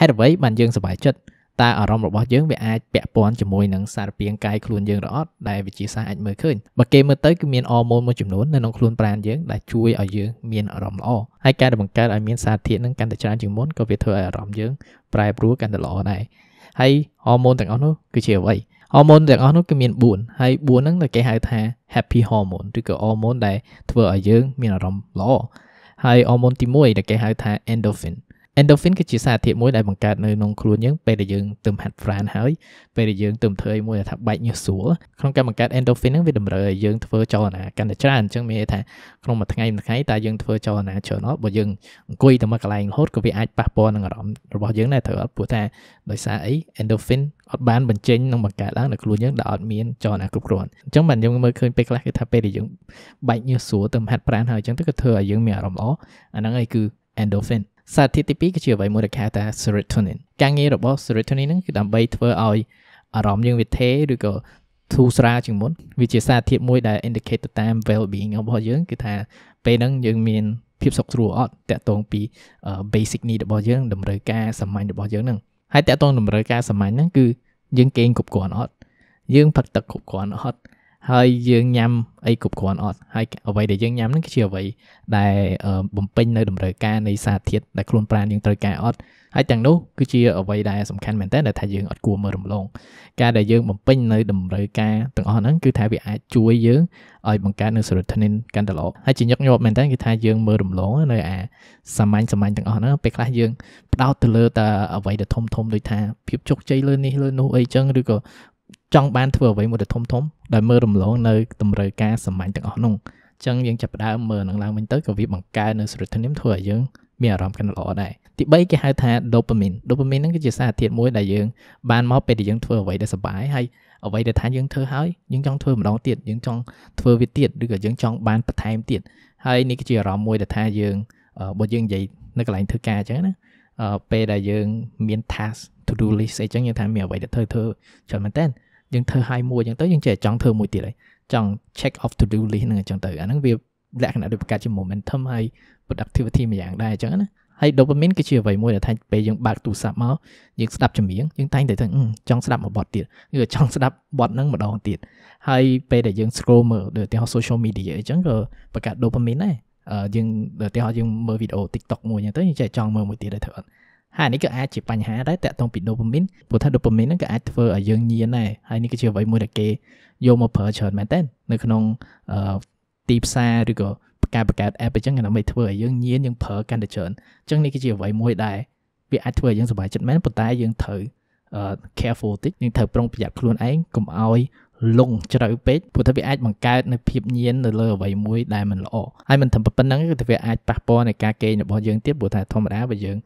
ហេតុអ្វីបានយើងសប្បាយចិត្តតើអារម្មណ៍របស់យើងវាអាចពាក់ព័ន្ធជាមួយនឹងសារពាង្គកាយខ្លួនយើងឬអត់ដែលវិទ្យាសាស្ត្រអាចមើលឃើញបើគេមើលទៅគឺមានអរម៉ូនមួយចំនួននៅក្នុងខ្លួនប្រាណយើងដែលជួយឲ្យយើង មានអារម្មណ៍ល្អហើយការដែលបង្កើតឲ្យមានសារធាតុនឹងកាន់តែច្រើនជាងមុនក៏វាធ្វើឲ្យអារម្មណ៍យើងប្រែប្រួលកាន់តែល្អដែរហើយអរម៉ូនទាំងអស់នោះគឺជាអ្វីហរម៉ូនទាំងអស់នោះគឺមាន4ហើយ4ហ្នឹងគេហៅថា happy hormone ឬក៏ hormone ដែលធ្វើឲ្យយើងមានអារម្មណ៍ល្អហើយ hormone ទី1ដែលគេហៅថា endorphin endorphin គឺជាសារធាតុមួយដែលបង្កើតនៅក្នុងខ្លួនយើងពេលដែលយើងទៅហាត់ប្រាណហើយពេលដែលយើងទៅធ្វើឲ្យមួយថាបែកញើសស្រួលក្នុងការបង្កើត endorphin ហ្នឹងវាតម្រូវឲ្យយើងធ្វើចលនាកាន់តែច្រើនអញ្ចឹងមានន័យថាក្នុងមួយថ្ងៃមួយថ្ងៃតើយើងធ្វើចលនាច្រើនអត់បើយើងអង្គុយតែមួយកន្លែងរហូតក៏វាអាចប៉ះពាល់នឹងអារម្មណ៍របស់យើងដែរត្រូវអត់ព្រោះថាដោយសារអី endorphin អត់បានបញ្ចេញនិងបង្កើតឡើងនៅខ្លួនយើងដែលអត់មានចលនាគ្រប់គ្រាន់អញ្ចឹងបានយើងមើលឃើញពេលខ្លះគឺថាពេលដែលយើងបែកញើសស្រួលទៅហាត់ប្រាណហើយអញ្ចឹងទៅក៏ធ្វើឲ្យយើងមានអារម្មណ៍ល្អអាហ្នឹងឯងគឺ endorphin សារធាតុទី2គឺជាអ្វីមួយដែលគេហៅថា serotonin ការងាររបស់ serotonin ហ្នឹងគឺដើម្បីធ្វើឲ្យអារម្មណ៍យើងវាថេរឬក៏ធូរស្រាលជាងមុនវាជាសារធាតុមួយដែល indicate ទៅតាម well being របស់យើងគឺថាពេលហ្នឹងយើងមានភាពសុខស្រួលអត់តកតងពី basic need របស់យើងតម្រូវការសាមញ្ញរបស់យើងហ្នឹងហើយតកតងតម្រូវការសាមញ្ញហ្នឹងគឺយើងគេងគ្រប់គ្រាន់អត់យើងផឹកទឹកគ្រប់គ្រាន់អត់ហើយយើងញ៉ាំអីគ្រប់គ្រាន់អត់ហើយអ្វីដែលយើងញ៉ាំហ្នឹងគឺជាអ្វីដែលបំពេញនៅតម្រូវការនៃសារធាតុដែលខ្លួនប្រាណយើងត្រូវការអត់ហើយទាំងនោះគឺជាអ្វីដែលសំខាន់មែនតើដែលថាយើងអត់គួរមើលរំលង ការដែលយើងបំពេញនៅតម្រូវការទាំងអស់ហ្នឹងគឺថាវាអាចជួយយើងឲ្យបង្កើតនៅ serotonin កាន់តែល្អហើយជាញឹកញាប់មែនតើគឺថាយើងមើលរំលងនៅអាសាមញ្ញសាមញ្ញទាំងអស់ហ្នឹងពេលខ្លះយើងផ្ដោតទៅលើតែអ្វីដែលធំធំដូចថាភាពជោគជ័យលើនេះលើនោះអីចឹងឬក៏ចង់បានធ្វើអ្វីមួយដែលធំធំដោយមើលរំលងនៅ តម្រូវការសម្ាញ់ទាំងអស់នោះអញ្ចឹងយើងចាប់ផ្ដើមមើលនឹងឡើងវិញទៅក៏វាបង្កើននៅ serotonin ធ្វើឲ្យយើងមានអារម្មណ៍កាន់ល្អដែរទី3គេហៅថា dopamine dopamine ហ្នឹងគឺជាសារធាតុមួយដែលយើងបានមកពេលដែលយើងធ្វើអ្វីដែលសប្បាយហើយអ្វីដែលថាយើងធ្វើហើយយើងចង់ធ្វើម្ដងទៀតយើងចង់ធ្វើវាទៀតឬក៏យើងចង់បានបន្ថែមទៀតហើយនេះគឺជាអារម្មណ៍មួយដែលថាយើងបើយើងនិយាយនៅកន្លែងធ្វើការអញ្ចឹងណាពេលដែលយើងមាន task to do list អីចឹងយើងថាមានអ្វីដែលត្រូវធ្វើច្រើនមែនតើយើងធ្វើឲ្យមួយអញ្ចឹងទៅយើងចេះចង់ធ្វើមួយទៀតហើយចង់ check off to do list ហ្នឹងអញ្ចឹងទៅអាហ្នឹងវាលក្ខណៈដូចបង្កើតជា momentum ហើយ productivity មួយយ៉ាងដែរអញ្ចឹងណាហើយ dopamine គឺជាអ្វីមួយដែលថាពេលយើងបើកទូរស័ព្ទមកយើងស្ដាប់ចម្រៀងយើងតែងតែថាចង់ស្ដាប់មួយបទទៀតឬចង់ស្ដាប់បទហ្នឹងម្ដងទៀតហើយពេលដែលយើង scroll មើលដូចឧទាហរណ៍ social media អីចឹងក៏បង្កើត dopamine ដែរយើងឧទាហរណ៍យើងមើលវីដេអូ TikTok មួយអញ្ចឹងទៅយើងចេះចង់មើលមួយទៀតដែរធ្វើអត់ហើយនេះក៏អាចជាបញ្ហាដែរតាក់ទងពី dopamine ព្រោះថា dopamine ហ្នឹងក៏អាចធ្វើឲ្យយើងញៀនដែរហើយនេះក៏ជាអ្វីមួយដែលគេយកមកប្រើច្រើនមែនតើនៅក្នុងទីផ្សារឬក៏ការបង្កើត app អញ្ចឹងដើម្បីធ្វើឲ្យយើងញៀនយើងប្រើកាន់តែច្រើនអញ្ចឹងនេះគឺជាអ្វីមួយដែរវាអាចធ្វើឲ្យយើងសប្បាយចិត្តមែនប៉ុន្តែយើងត្រូវ careful តិចយើងត្រូវប្រុងប្រយ័ត្នខ្លួនឯងកុំឲ្យលងជ្រៅពេកព្រោះថាវាអាចបង្កើតនៅភាពញៀននៅលើអ្វីមួយដែលមិនល្អហើយមិនត្រឹមប៉ុណ្្នឹងគឺថាវាអាចប៉ះពាល់នៃការគេងរបស់យើងទៀតព្រោះថាធម្មតាបើយើង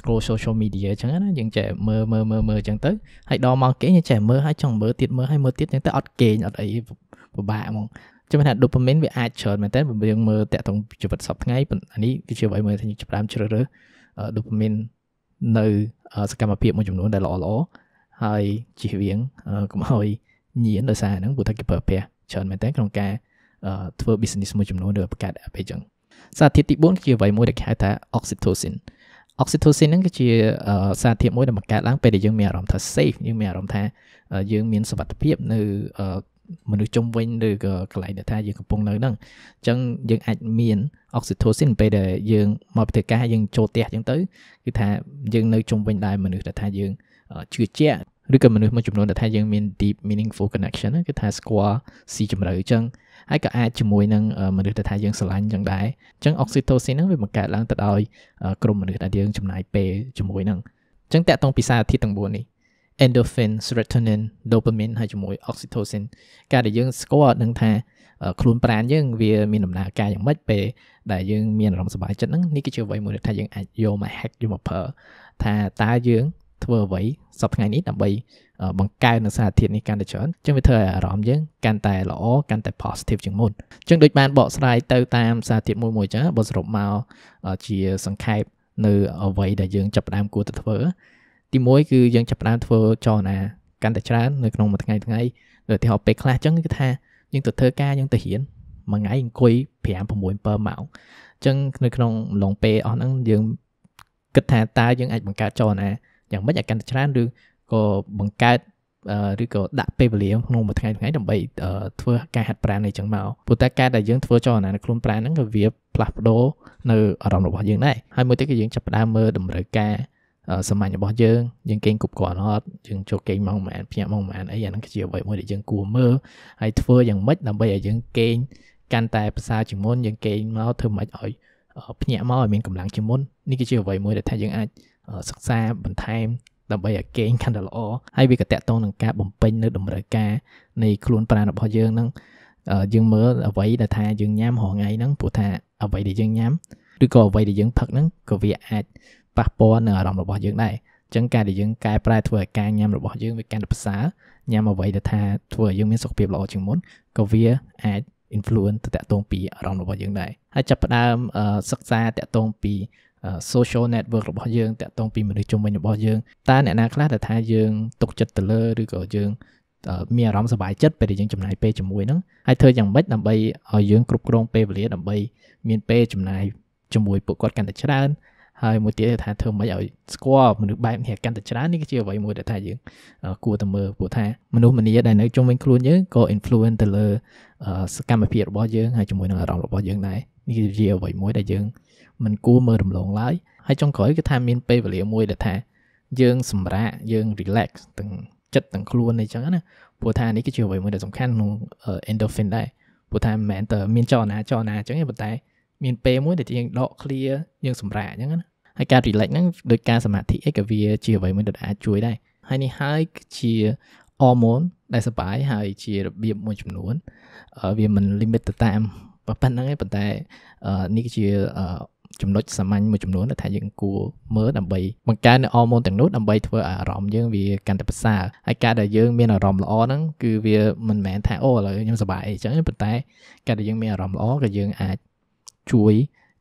scroll social media អញ្ចឹងណាយើងចេះមើលមើលមើលមើលអញ្ចឹងទៅហើយដល់មកគេយើងចេះមើលហើយចង់មើលទៀតមើលហើយមើលទៀតអញ្ចឹងទៅអត់គេងអត់អីពិបាកហ្មងចាំថា dopamine វាអាចច្រើនមែនតើយើងមើលតាក់ទងជីវិតសពថ្ងៃអានេះវាជាអ្វីមួយថាយើងចាប់តាមជ្រើសរើស dopamine នៅសកម្មភាពមួយចំនួនដែលល្អល្អហើយជិះវៀងកុំឲ្យញៀនដោយសារហ្នឹងព្រោះថាគេប្រើប្រាស់ច្រើនមែនតើក្នុងការធ្វើ business មួយចំនួនឬបង្កើតអីចឹងសារធាតុទី4គឺអ្វីមួយដែលគេហៅថា oxytocin oxytocin ហ្នឹងគឺជាសារធាតុមួយដែលបង្កើតឡើងពេលដែលយើងមានអារម្មណ៍ថា safe យើងមានអារម្មណ៍ថាយើងមានសុវត្ថិភាព នៅមនុស្សជុំវិញឬក៏កន្លែងដែលថាយើងកំពុងនៅហ្នឹងអញ្ចឹងយើងអាចមានអុកស៊ីតូស៊ីនពេលដែលយើងមកធ្វើការយើងចូលផ្ទះអញ្ចឹងទៅគឺថាយើងនៅជុំវិញដែរមនុស្សដែលថាយើងជឿជាក់ឬក៏មនុស្សមួយចំនួនដែលថាយើងមាន deep meaningful connection គឺថាស្គាល់ស៊ីជម្រៅអញ្ចឹងហើយក៏អាចជាមួយនឹងមនុស្សដែលថាយើងស្រឡាញ់អញ្ចឹងដែរអញ្ចឹង oxytocin ហ្នឹងវាបង្កើតឡើងទៅដោយក្រុមមនុស្សដែលយើងចំណាយពេលជាមួយនឹងអញ្ចឹងតាក់ទងពីសារធាតុទាំង4នេះ endorphin serotonin dopamine ហើយជាមួយ oxytocin ការដែលយើងស្គាល់នឹងថាខ្លួនប្រាណយើង វាមានដំណើរការយ៉ាងម៉េចពេលដែលយើងមានអារម្មណ៍សុខចិត្តហ្នឹងនេះគឺជាអ្វីមួយដែលថាយើងអាចយកមក hack យកមកប្រើថាតើយើងធ្វើអ្វីសប្តាហ៍នេះដើម្បីបង្កើននូវសារធាតុនេះកាន់តែច្រើនអញ្ចឹងវាធ្វើឲ្យអារម្មណ៍យើងកាន់តែល្អកាន់តែ positive ជាងមុនអញ្ចឹងដូចបានបកស្រាយទៅតាមសារធាតុមួយមួយចាបើសរុបមកជាសង្ខេបនៅ អ្វីដែលយើងចាប់ផ្ដើមគួរទៅធ្វើទី1គឺយើងចាប់ផ្ដើមធ្វើចលនាកាន់តែច្រើននៅក្នុងមួយថ្ងៃថ្ងៃឧទាហរណ៍ពេលខ្លះអញ្ចឹងគឺថាយើងទៅធ្វើការយើងទៅរៀនមួយថ្ងៃអង្គុយ5 6 7ម៉ោងអញ្ចឹងនៅក្នុងឡងពេលអស់ហ្នឹងយើងគិតថាតើយើងអាចបង្កើតចលនាយ៉ាងម៉េចឲ្យកាន់តែច្រើនឬក៏បង្កើតឬក៏ដាក់ពេលវេលាក្នុងមួយថ្ងៃថ្ងៃដើម្បីធ្វើការហាត់ប្រាណនេះចឹងមកព្រោះតែការដែលយើងធ្វើចលនានៅខ្លួនប្រាណហ្នឹងក៏វាផ្លាស់ប្ដូរនៅអារម្មណ៍របស់យើងដែរហើយមួយទៀតគឺយើងចាប់ផ្ដើមមើលតម្រូវការ សម្ាញរបស់យើងយើងគេងគ្រប់គ្រាន់អត់យើងចូលគេងមកមិនមែនភ្ញាក់មកមិនមែនអីអាហ្នឹងគឺជាអ្វីមួយដែលយើងគួរមើលហើយធ្វើយ៉ាងម៉េចដើម្បីឲ្យយើងគេងកាន់តែប្រសើរជាងមុនយើងគេងមកធ្វើម៉េចឲ្យភ្ញាក់មកឲ្យមានកម្លាំងជាងមុននេះគឺជាអ្វីមួយដែលថាយើងអាចសិក្សាបន្ថែម ដើម្បីឲ្យគេងកាន់តែល្អហើយវាក៏តកតងនឹងការបំពេញនៅ តម្រូវការនៃខ្លួនប្រាណរបស់យើងហ្នឹងយើងមើលអ្វីដែលថាយើងញ៉ាំរាល់ថ្ងៃហ្នឹងព្រោះថាអ្វីដែលយើងញ៉ាំឬក៏អ្វីដែលយើងផឹកហ្នឹងក៏វាអាចប៉ះពាល់នៅអារម្មណ៍របស់យើងដែរអញ្ចឹងការដែលយើងកែប្រែធ្វើឲ្យការញ៉ាំរបស់យើងវាកាន់តែប្រសើរញ៉ាំអ្វីដែលថាធ្វើឲ្យយើងមានសុខភាពល្អជាងមុនក៏វាអាច influence ទៅតាក់ទងពីអារម្មណ៍របស់យើងដែរហើយចាប់ផ្ដើមសិក្សាតាក់ទងពី social network របស់យើងតាក់ទងពីមនុស្សជុំវិញរបស់យើងតើអ្នកណាខ្លះដែលថាយើងទុកចិត្តទៅលើឬក៏យើងមានអារម្មណ៍សុបាយចិត្តពេលដែលយើងចំណាយពេលជាមួយហ្នឹងហើយធ្វើយ៉ាងម៉េចដើម្បីឲ្យយើងគ្រប់គ្រងពេលវេលាដើម្បីមានពេលចំណាយជាមួយពួកគាត់កាន់តែច្រើនហើយមួយទៀតថាធ្វើម៉េចឲ្យស្គាល់មនុស្សបែបនេះកាន់តែច្រើននេះគឺជាអ្វីមួយដែលថាយើងគួរតែមើលព្រោះថាមនុស្សម្នាដែលនៅជុំវិញខ្លួនយើងក៏ influence ទៅលើសកម្មភាពរបស់យើងហើយជាមួយនឹងអារម្មណ៍របស់យើងដែរនេះជាអ្វីមួយដែលយើងមិនគួរមើលរំលងឡើយហើយចុងក្រោយគឺថាមាន ពេលវេលាមួយដែលថាយើងសម្រាកយើង relax ទាំងចិត្តទាំងខ្លួនអីចឹងណាព្រោះថានេះគឺជាអ្វីមួយដែលសំខាន់ក្នុង endorphin ដែរព្រោះថាមិនមែនតែមានចលនាចលនាអញ្ចឹងទេប៉ុន្តែ មានពេលមួយដែលយើងដក clear យើងសម្រាកអញ្ចឹងណាហើយការ relax ហ្នឹងដោយការសមាធិអីក៏វាជាអ្វីមួយដែលអាចជួយដែរហើយនេះហើយជា hormone ដែលសប្បាយហើយជារបៀបមួយចំនួន វាមិន limit ទៅតាមប៉ុណ្្នឹងឯងប៉ុន្តែនេះគឺជាចំណុចសាមញ្ញមួយចំនួនដែលថាយើងគួរមើលដើម្បីបង្កើននូវអរម៉ូនទាំងនោះដើម្បីធ្វើឲ្យអារម្មណ៍យើងវាកាន់តែប្រសើរហើយការដែលយើងមានអារម្មណ៍ល្អហ្នឹងគឺវាមិនមែនថាអូឥឡូវខ្ញុំសប្បាយអីចឹងប៉ុន្តែ ការដែលយើងមានអារម្មណ៍ល្អក៏យើងអាចជួយ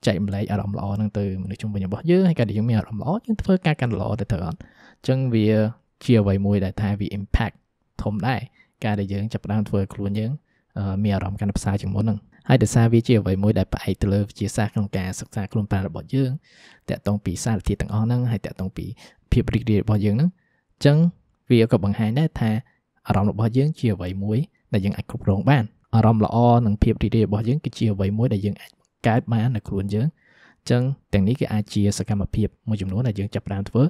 ចែកម្លែកអារម្មណ៍ល្អហ្នឹងទៅមនុស្សជុំវិញរបស់យើងហើយការដែលយើង មានអារម្មណ៍ល្អយើងធ្វើការកាន់ល្អទៅទៅអត់ចឹងវាជាអ្វីមួយដែលថាវា impact ធំដែរការដែលយើងចាប់ផ្ដើមធ្វើខ្លួនយើងមានអារម្មណ៍កាន់តែផ្សារជាងមុនហ្នឹងហើយដោយសារវាជាអ្វីមួយដែលផ្អែកទៅលើវិទ្យាសាស្ត្រក្នុងការសិក្សាខ្លួនប្រាណរបស់យើងតកតងពីសារធាតុទាំងអស់ហ្នឹងហើយតកតងពីភាពរីករាយរបស់យើងហ្នឹងអញ្ចឹងវាក៏បង្ហាញដែរថាអារម្មណ៍របស់យើងជាអ្វីមួយដែលយើងអាចគ្រប់គ្រងបានអារម្មណ៍ល្អនិងភាពរីករាយរបស់យើងគឺជាអ្វីមួយដែលយើងអាចបង្កើតបាននៅខ្លួនយើងអញ្ចឹងទាំងនេះគឺអាចជា សកម្មភាពមួយចំនួនដែលយើងចាប់ផ្ដើមធ្វើ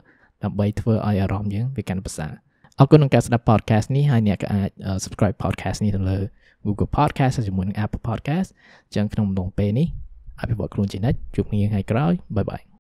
ដើម្បីធ្វើឲ្យអារម្មណ៍យើងវាកាន់ប្រសើរអរគុណក្នុងការស្ដាប់ podcast នេះហើយអ្នកក៏អាច subscribe podcast នេះទៅលើ Google Podcast ជាមួយនឹង Apple Podcast អញ្ចឹងក្នុងដំណងពេលនេះអភិវឌ្ឍខ្លួនជានិច្ចជួបគ្នាថ្ងៃក្រោយបាយបាយ